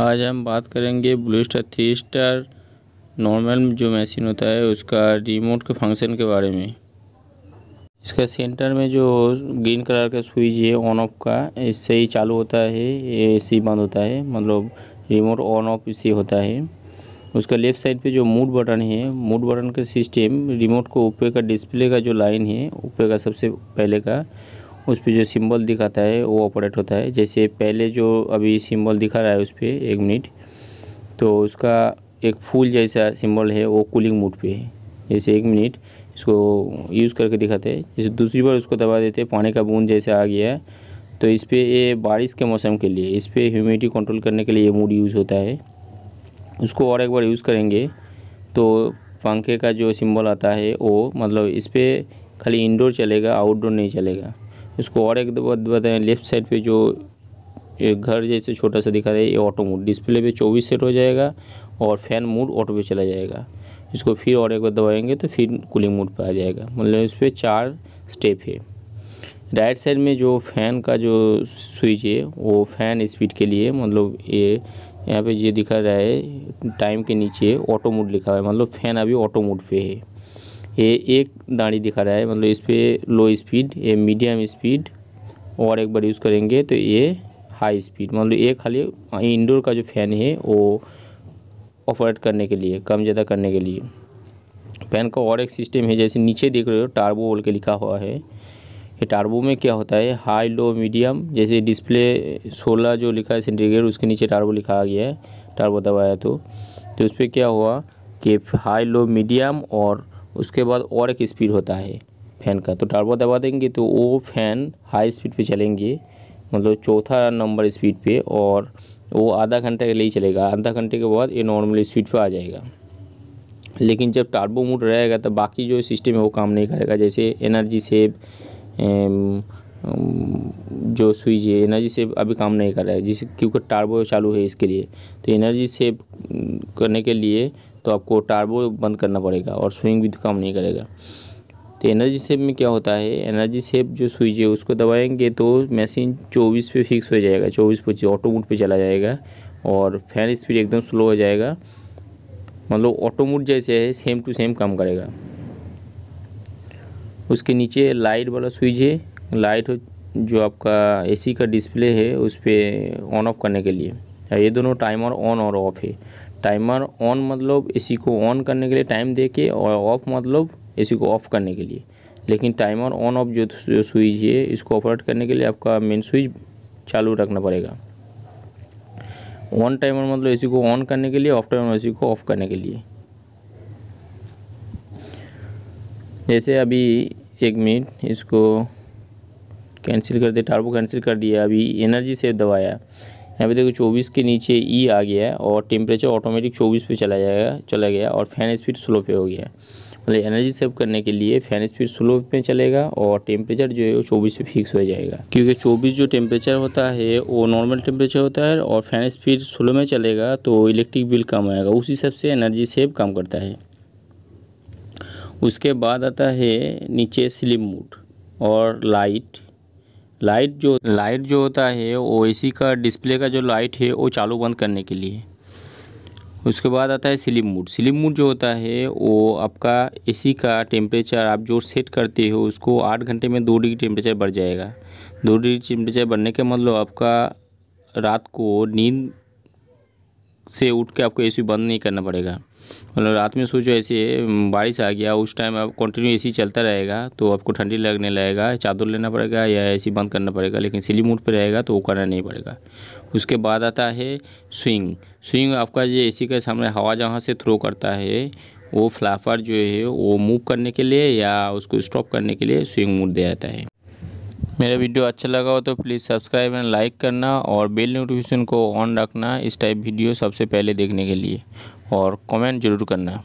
आज हम बात करेंगे ब्लूस्टर थ्री स्टार नॉर्मल जो मशीन होता है उसका रिमोट के फंक्शन के बारे में इसका सेंटर में जो ग्रीन कलर का स्विच है ऑन ऑफ का इससे ही चालू होता है ए ही बंद होता है मतलब रिमोट ऑन ऑफ इससे होता है उसका लेफ्ट साइड पे जो मूड बटन है मूड बटन का सिस्टम रिमोट को ऊपर का डिस्प्ले का जो लाइन है ऊपर का सबसे पहले का उस पर जो सिंबल दिखाता है वो ऑपरेट होता है जैसे पहले जो अभी सिंबल दिखा रहा है उस पर एक मिनट तो उसका एक फूल जैसा सिंबल है वो कूलिंग मोड पे है जैसे एक मिनट इसको यूज़ करके दिखाते हैं जैसे दूसरी बार उसको दबा देते हैं पानी का बूंद जैसे आ गया तो इस पर ये बारिश के मौसम के लिए इस पर ह्यूमिडिटी कंट्रोल करने के लिए ये मूड यूज़ होता है उसको और एक बार यूज़ करेंगे तो पंखे का जो सिंबल आता है वो मतलब इस पर खाली इंडोर चलेगा आउटडोर नहीं चलेगा इसको और एक बात बताएं लेफ्ट साइड पे जो एक घर जैसे छोटा सा दिखा रहा है ये ऑटो मोड डिस्प्ले पे 24 सेट हो जाएगा और फैन मोड ऑटो पे चला जाएगा इसको फिर और एक बार दबाएंगे तो फिर कूलिंग मोड पर आ जाएगा मतलब इस पर चार स्टेप है राइट साइड में जो फ़ैन का जो स्विच है वो फ़ैन स्पीड के लिए मतलब ये यहाँ पे ये दिखा रहा है टाइम के नीचे ऑटो मोड लिखा हुआ है मतलब फ़ैन अभी ऑटो मोड पे है ये एक दाढ़ी दिखा रहा है मतलब इस पर लो स्पीड ये मीडियम स्पीड और एक बार यूज़ करेंगे तो ये हाई स्पीड मतलब ये खाली इंडोर का जो फ़ैन है वो ऑपरेट करने के लिए कम ज़्यादा करने के लिए फैन का और एक सिस्टम है जैसे नीचे देख रहे हो टार्बो बोल के लिखा हुआ है ये टार्बो में क्या होता है हाई लो मीडियम जैसे डिस्प्ले 16 जो लिखा है सेंटीग्रेड उसके नीचे टार्बो लिखा गया है टार्बो दबाया तो तो उस पर क्या हुआ कि हाई लो मीडियम और उसके बाद और एक स्पीड होता है फ़ैन का तो टर्बो दबा देंगे तो वो फ़ैन हाई स्पीड पे चलेंगे मतलब चौथा नंबर स्पीड पे और वो आधा घंटे के लिए चलेगा आधा घंटे के बाद ये नॉर्मल स्पीड पे आ जाएगा लेकिन जब टर्बो मोड रहेगा तो बाकी जो सिस्टम है वो काम नहीं करेगा जैसे एनर्जी सेव जो स्विच है एनर्जी सेव अभी काम नहीं कर रहा है जिस क्योंकि टार्बो चालू है इसके लिए तो एनर्जी सेव करने के लिए तो आपको टार्बो बंद करना पड़ेगा और स्विंग भी तो काम नहीं करेगा तो एनर्जी सेव में क्या होता है एनर्जी सेव जो स्विच है उसको दबाएंगे तो मशीन 24 पे फिक्स हो जाएगा 24 पच्चीस ऑटो मोड पे चला जाएगा और फैन स्पीड एकदम स्लो हो जाएगा मतलब ऑटो मोड जैसे है सेम टू सेम काम करेगा उसके नीचे लाइट वाला स्विच है लाइट जो आपका एसी का डिस्प्ले है उस पर ऑन ऑफ करने के लिए ये दोनों टाइमर ऑन और ऑफ़ है टाइमर ऑन मतलब एसी को ऑन करने के लिए टाइम दे के और ऑफ़ मतलब एसी को ऑफ़ करने के लिए लेकिन टाइमर ऑन ऑफ जो स्विच है इसको ऑपरेट करने के लिए आपका मेन स्विच चालू रखना पड़ेगा ऑन टाइमर मतलब एसी को ऑन करने के लिए ऑफ टाइमर एसी को ऑफ़ करने के लिए जैसे अभी एक मिनट इसको कैंसिल कर दिया टार्बो कैंसिल कर दिया अभी एनर्जी सेव दबाया यहाँ पे देखो चौबीस के नीचे ई e आ गया है और टेम्परेचर ऑटोमेटिक चौबीस पे चला जाएगा चला गया और फैन स्पीड स्लो पे हो गया मतलब एनर्जी सेव करने के लिए फैन स्पीड स्लो पे चलेगा और टेम्परेचर जो है वो चौबीस पे फिक्स हो जाएगा क्योंकि चौबीस जो टेम्परेचर होता है वो नॉर्मल टेम्परेचर होता है और फैन स्पीड स्लो में चलेगा तो इलेक्ट्रिक बिल कम आएगा उस हिसाब से एनर्जी सेव काम करता है उसके बाद आता है नीचे स्लिम मूड और लाइट लाइट जो लाइट जो होता है वो ए का डिस्प्ले का जो लाइट है वो चालू बंद करने के लिए उसके बाद आता है स्लिप मूड स्लिप मूड जो होता है वो आपका एसी का टेम्परेचर आप जो सेट करते हो उसको आठ घंटे में दो डिग्री टेम्परेचर बढ़ जाएगा दो डिग्री टेम्परेचर बढ़ने के मतलब आपका रात को नींद से उठ के आपको एसी बंद नहीं करना पड़ेगा मतलब रात में सोचो ऐसे बारिश आ गया उस टाइम आप कंटिन्यू एसी चलता रहेगा तो आपको ठंडी लगने लगेगा चादर लेना पड़ेगा या एसी बंद करना पड़ेगा लेकिन सिली मूड पर रहेगा तो वो करना नहीं पड़ेगा उसके बाद आता है स्विंग स्विंग आपका जो सी के सामने हवा जहाँ से थ्रो करता है वो फ्लाफर जो है वो मूव करने के लिए या उसको स्टॉप करने के लिए स्विंग मूड दिया जाता है मेरा वीडियो अच्छा लगा हो तो प्लीज़ सब्सक्राइब एंड लाइक करना और बेल नोटिफिकेशन को ऑन रखना इस टाइप वीडियो सबसे पहले देखने के लिए और कमेंट ज़रूर करना